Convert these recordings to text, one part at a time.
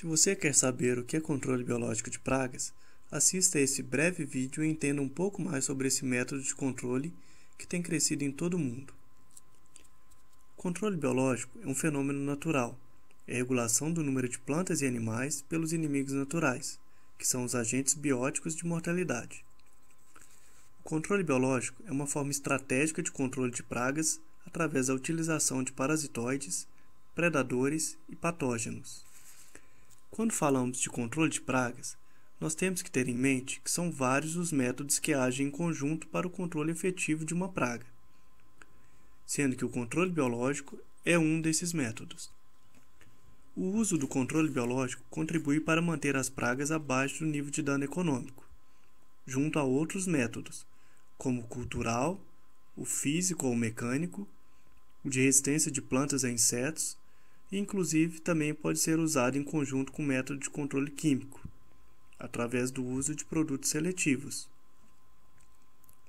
Se você quer saber o que é controle biológico de pragas, assista a esse breve vídeo e entenda um pouco mais sobre esse método de controle que tem crescido em todo o mundo. Controle biológico é um fenômeno natural, é a regulação do número de plantas e animais pelos inimigos naturais, que são os agentes bióticos de mortalidade. O controle biológico é uma forma estratégica de controle de pragas através da utilização de parasitoides, predadores e patógenos. Quando falamos de controle de pragas, nós temos que ter em mente que são vários os métodos que agem em conjunto para o controle efetivo de uma praga, sendo que o controle biológico é um desses métodos. O uso do controle biológico contribui para manter as pragas abaixo do nível de dano econômico, junto a outros métodos, como o cultural, o físico ou mecânico, o de resistência de plantas a insetos inclusive também pode ser usado em conjunto com método de controle químico, através do uso de produtos seletivos.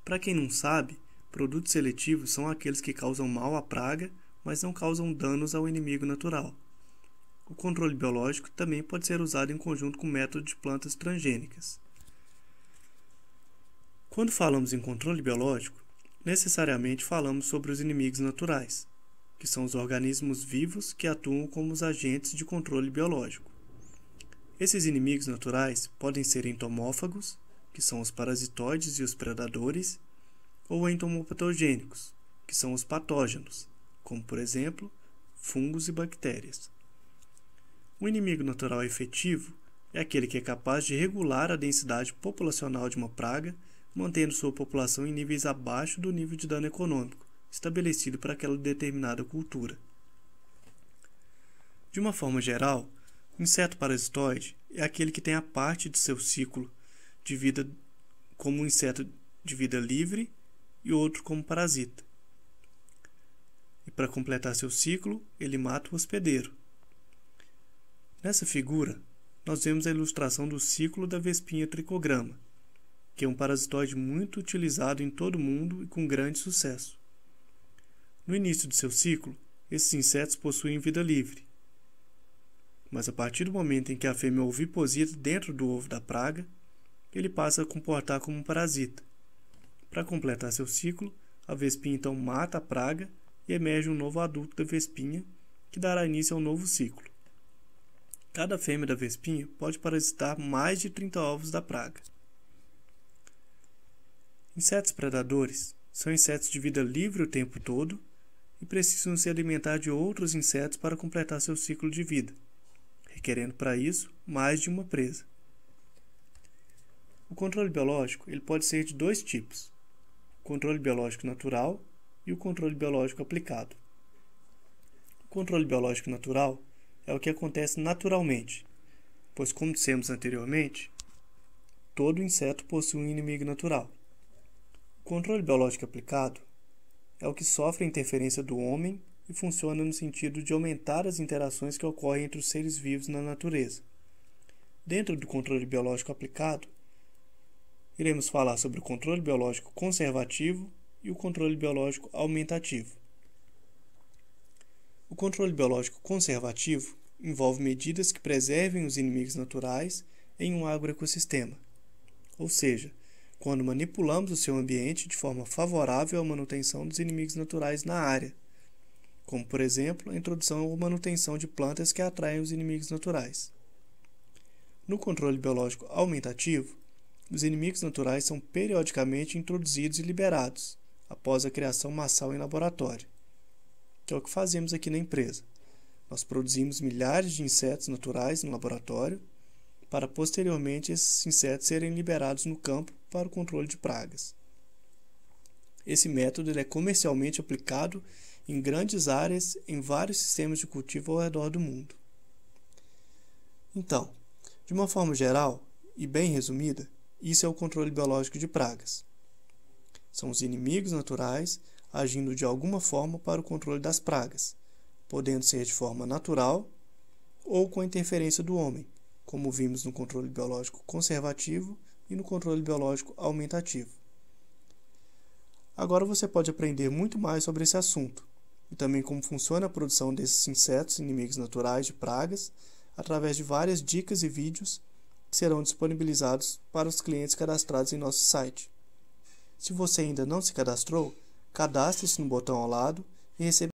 Para quem não sabe, produtos seletivos são aqueles que causam mal à praga, mas não causam danos ao inimigo natural. O controle biológico também pode ser usado em conjunto com método de plantas transgênicas. Quando falamos em controle biológico, necessariamente falamos sobre os inimigos naturais, que são os organismos vivos que atuam como os agentes de controle biológico. Esses inimigos naturais podem ser entomófagos, que são os parasitoides e os predadores, ou entomopatogênicos, que são os patógenos, como por exemplo, fungos e bactérias. O inimigo natural efetivo é aquele que é capaz de regular a densidade populacional de uma praga, mantendo sua população em níveis abaixo do nível de dano econômico, estabelecido para aquela determinada cultura. De uma forma geral, o inseto parasitoide é aquele que tem a parte de seu ciclo de vida como um inseto de vida livre e outro como parasita. E para completar seu ciclo, ele mata o hospedeiro. Nessa figura, nós vemos a ilustração do ciclo da vespinha tricograma, que é um parasitoide muito utilizado em todo o mundo e com grande sucesso. No início de seu ciclo, esses insetos possuem vida livre. Mas a partir do momento em que a fêmea oviposita dentro do ovo da praga, ele passa a comportar como um parasita. Para completar seu ciclo, a vespinha então mata a praga e emerge um novo adulto da vespinha, que dará início a um novo ciclo. Cada fêmea da vespinha pode parasitar mais de 30 ovos da praga. Insetos predadores são insetos de vida livre o tempo todo e precisam se alimentar de outros insetos para completar seu ciclo de vida, requerendo para isso mais de uma presa. O controle biológico ele pode ser de dois tipos: o controle biológico natural e o controle biológico aplicado. O controle biológico natural é o que acontece naturalmente, pois, como dissemos anteriormente, todo inseto possui um inimigo natural. O controle biológico aplicado é o que sofre a interferência do homem e funciona no sentido de aumentar as interações que ocorrem entre os seres vivos na natureza. Dentro do controle biológico aplicado, iremos falar sobre o controle biológico conservativo e o controle biológico aumentativo. O controle biológico conservativo envolve medidas que preservem os inimigos naturais em um agroecossistema, ou seja, quando manipulamos o seu ambiente de forma favorável à manutenção dos inimigos naturais na área, como, por exemplo, a introdução ou manutenção de plantas que atraem os inimigos naturais. No controle biológico aumentativo, os inimigos naturais são periodicamente introduzidos e liberados após a criação massal em laboratório, que é o que fazemos aqui na empresa. Nós produzimos milhares de insetos naturais no laboratório para posteriormente esses insetos serem liberados no campo para o controle de pragas. Esse método é comercialmente aplicado em grandes áreas em vários sistemas de cultivo ao redor do mundo. Então, de uma forma geral e bem resumida, isso é o controle biológico de pragas. São os inimigos naturais agindo de alguma forma para o controle das pragas, podendo ser de forma natural ou com a interferência do homem, como vimos no controle biológico conservativo e no controle biológico aumentativo. Agora você pode aprender muito mais sobre esse assunto e também como funciona a produção desses insetos inimigos naturais de pragas através de várias dicas e vídeos que serão disponibilizados para os clientes cadastrados em nosso site. Se você ainda não se cadastrou, cadastre-se no botão ao lado e receba